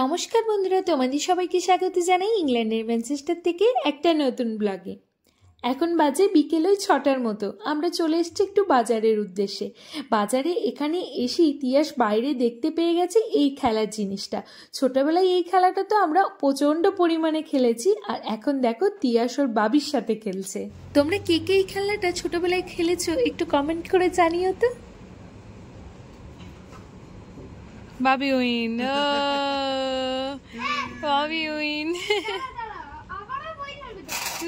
নমস্কার বন্ধুরা তোমাদের সবাইকে স্বাগত জানাই ইংল্যান্ডের ম্যানচেস্টার থেকে একটা নতুন ব্লগে এখন বাজে বিকেল ওই ছটার মতো আমরা চলে এসেছি একটু বাজারের উদ্দেশ্যে বাজারে এখানে এসে ইতিহাস বাইরে দেখতে পেয়ে গেছে এই খেলার জিনিসটা ছোটবেলায় এই খেলাটা তো আমরা প্রচণ্ড পরিমাণে খেলেছি আর এখন দেখো তিয়াস ওর বাবির সাথে খেলছে তোমরা কে কে এই খেলাটা ছোটবেলায় খেলেছো একটু কমেন্ট করে জানিও তো বাবি উইন বাবি উইন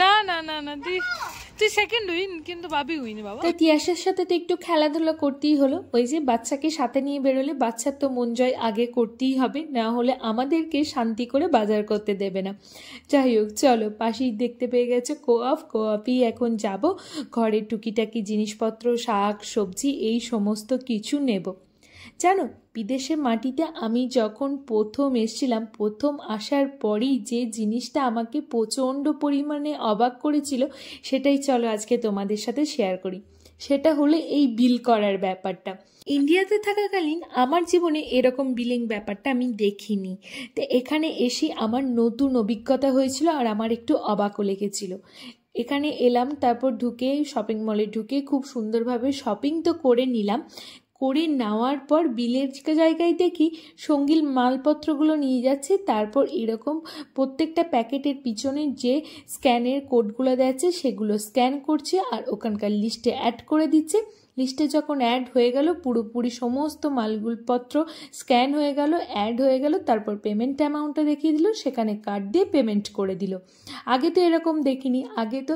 না না না না তুই তুই সেকেন্ড উইন কিন্তু বাবি উইন বাবা তো তিয়াসের সাথে তো একটু খেলাধুলা করতেই হলো ওই যে বাচ্চাকে সাথে নিয়ে বেরোলে বাচ্চার তো মন জয় আগে করতেই হবে না হলে আমাদেরকে শান্তি করে বাজার করতে দেবে না যাই হোক চলো পাশেই দেখতে পেয়ে গেছে কোয়াফ কোয়াফই এখন যাব ঘরে টুকিটাকি জিনিসপত্র শাক সবজি এই সমস্ত কিছু নেবো জানো বিদেশে মাটিতে আমি যখন প্রথম এসেছিলাম প্রথম আসার পরেই যে জিনিসটা আমাকে প্রচণ্ড পরিমাণে অবাক করেছিল সেটাই চলো আজকে তোমাদের সাথে শেয়ার করি সেটা হলো এই বিল করার ব্যাপারটা ইন্ডিয়াতে থাকাকালীন আমার জীবনে এরকম বিলিং ব্যাপারটা আমি দেখিনি তো এখানে এসে আমার নতুন অভিজ্ঞতা হয়েছিল আর আমার একটু অবাকও লেগেছিল এখানে এলাম তারপর ঢুকে শপিং মলে ঢুকে খুব সুন্দরভাবে শপিং তো করে নিলাম করে নেওয়ার পর বিলের জায়গায় দেখি সঙ্গীল মালপত্রগুলো নিয়ে যাচ্ছে তারপর এরকম প্রত্যেকটা প্যাকেটের পিছনে যে স্ক্যানের কোডগুলো দেওয়া আছে সেগুলো স্ক্যান করছে আর ওখানকার লিস্টে অ্যাড করে দিচ্ছে লিস্টে যখন অ্যাড হয়ে গেল পুরোপুরি সমস্ত মালগুলপত্র স্ক্যান হয়ে গেল অ্যাড হয়ে গেল তারপর পেমেন্ট অ্যামাউন্টটা দেখিয়ে দিল সেখানে কার্ড দিয়ে পেমেন্ট করে দিল আগে তো এরকম দেখিনি আগে তো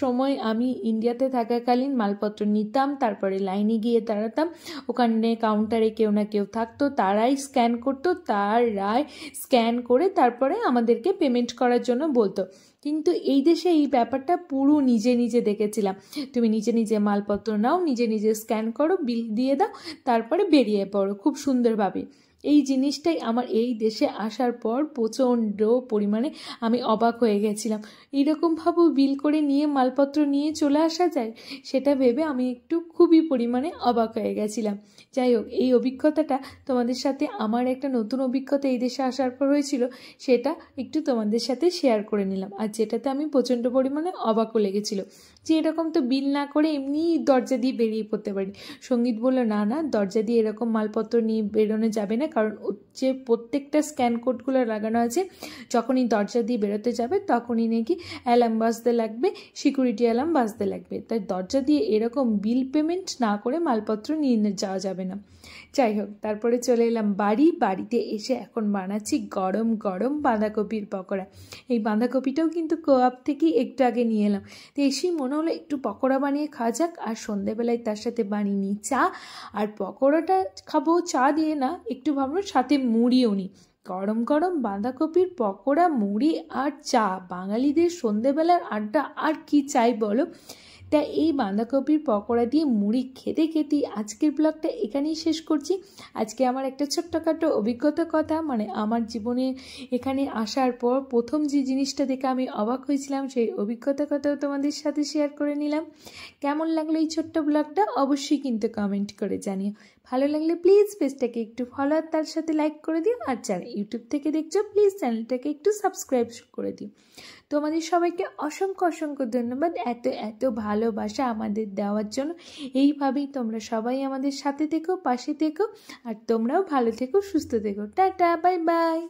সময় আমি ইন্ডিয়াতে থাকাকালীন মালপত্র নিতাম তারপরে লাইনে গিয়ে দাঁড়াতাম ওখানে কাউন্টারে কেউ না কেউ থাকতো তারাই স্ক্যান করতো তারাই স্ক্যান করে তারপরে আমাদেরকে পেমেন্ট করার জন্য বলতো কিন্তু এই দেশে এই ব্যাপারটা পুরো নিজে নিজে দেখেছিলাম তুমি নিজে নিজে মালপত্র নাও নিজে নিজে স্ক্যান করো বিল দিয়ে দাও তারপরে বেরিয়ে পড়ো খুব সুন্দরভাবে এই জিনিসটাই আমার এই দেশে আসার পর প্রচণ্ড পরিমাণে আমি অবাক হয়ে গেছিলাম এরকমভাবে বিল করে নিয়ে মালপত্র নিয়ে চলে আসা যায় সেটা ভেবে আমি একটু খুবই পরিমাণে অবাক হয়ে গেছিলাম যাই হোক এই অভিজ্ঞতাটা তোমাদের সাথে আমার একটা নতুন অভিজ্ঞতা এই দেশে আসার পর হয়েছিল সেটা একটু তোমাদের সাথে শেয়ার করে নিলাম আর যেটাতে আমি প্রচণ্ড পরিমাণে অবাকও লেগেছিল যে এরকম তো বিল না করে এমনি দরজা দিয়ে বেরিয়ে পড়তে পারি সঙ্গীত বললো না না দরজা দিয়ে এরকম মালপত্র নিয়ে বেরোনো যাবে না কারণ যে প্রত্যেকটা স্ক্যান কোডগুলো লাগানো আছে যখনই দরজা দিয়ে বেরোতে যাবে তখনই নাকি অ্যালার্ম বাজতে লাগবে সিকিউরিটি অ্যালার্ম বাজতে লাগবে তাই দরজা দিয়ে এরকম বিল পেমেন্ট পেমেন্ট না করে মালপত্র নিয়ে যাওয়া যাবে না যাই হোক তারপরে চলে এলাম বাড়ি বাড়িতে এসে এখন বানাচ্ছি গরম গরম বাঁধাকপির পকোড়া এই বাঁধাকপিটাও কিন্তু কোয়াপ থেকেই একটু আগে নিয়ে এলাম তো এসেই মনে হলো একটু পকোড়া বানিয়ে খাওয়া যাক আর সন্ধেবেলায় তার সাথে বানিয়ে নিই চা আর পকোড়াটা খাবো চা দিয়ে না একটু ভাবলো সাথে মুড়িও নিই গরম গরম বাঁধাকপির পকোড়া মুড়ি আর চা বাঙালিদের সন্ধেবেলার আড্ডা আর কি চাই বলো তা এই বাঁধাকপির পকোড়া দিয়ে মুড়ি খেতে খেতেই আজকের ব্লগটা এখানেই শেষ করছি আজকে আমার একটা ছোট্টখাটো অভিজ্ঞতা কথা মানে আমার জীবনে এখানে আসার পর প্রথম যে জিনিসটা দেখে আমি অবাক হয়েছিলাম সেই অভিজ্ঞতা কথাও তোমাদের সাথে শেয়ার করে নিলাম কেমন লাগলো এই ছোট্ট ব্লগটা অবশ্যই কিন্তু কমেন্ট করে জানিও ভালো লাগলে প্লিজ পেজটাকে একটু ফলো আর তার সাথে লাইক করে দিও আর যারা ইউটিউব থেকে দেখছো প্লিজ চ্যানেলটাকে একটু সাবস্ক্রাইব করে দিও তোমাদের সবাইকে অসংখ্য অসংখ্য ধন্যবাদ এত এত ভালো ভালোবাসা আমাদের দেওয়ার জন্য এইভাবেই তোমরা সবাই আমাদের সাথে থেকো পাশে থেকো আর তোমরাও ভালো থেকো সুস্থ থেকো টাটা বাই বাই